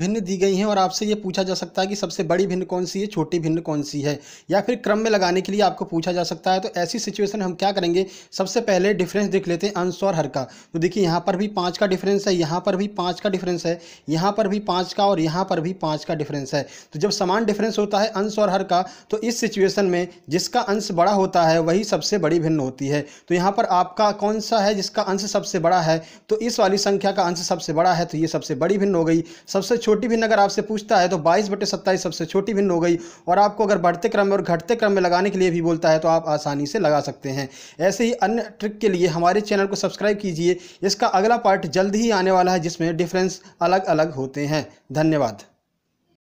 भिन्न दी गई हैं और आपसे ये पूछा जा सकता है कि सबसे बड़ी भिन्न कौन सी है छोटी भिन्न कौन सी है या फिर क्रम में लगाने के लिए आपको पूछा जा सकता है तो ऐसी सिचुएशन हम क्या करेंगे सबसे पहले डिफरेंस देख लेते हैं अंश और हर का तो देखिए यहाँ पर भी पाँच का डिफरेंस है यहाँ पर भी पाँच का डिफरेंस है यहाँ पर भी पाँच का और यहाँ पर भी पाँच का डिफरेंस है तो जब समान डिफरेंस होता है अंश और हर का तो इस सिचुएसन में जिसका अंश बड़ा होता है वही सबसे बड़ी भिन्न होती है तो यहाँ पर आपका कौन सा है जिसका अंश सबसे बड़ा है तो इस वाली संख्या का अंश सबसे बड़ा है तो ये सबसे बड़ी भिन्न हो गई सबसे छोटी भिन्न अगर आपसे पूछता है तो बाईस बटे सत्ताईस सबसे छोटी भिन्न हो गई और आपको अगर बढ़ते क्रम में और घटते क्रम में लगाने के लिए भी बोलता है तो आप आसानी से लगा सकते हैं ऐसे ही अन्य ट्रिक के लिए हमारे चैनल को सब्सक्राइब कीजिए इसका अगला पार्ट जल्द ही आने वाला है जिसमें डिफरेंस अलग अलग होते हैं धन्यवाद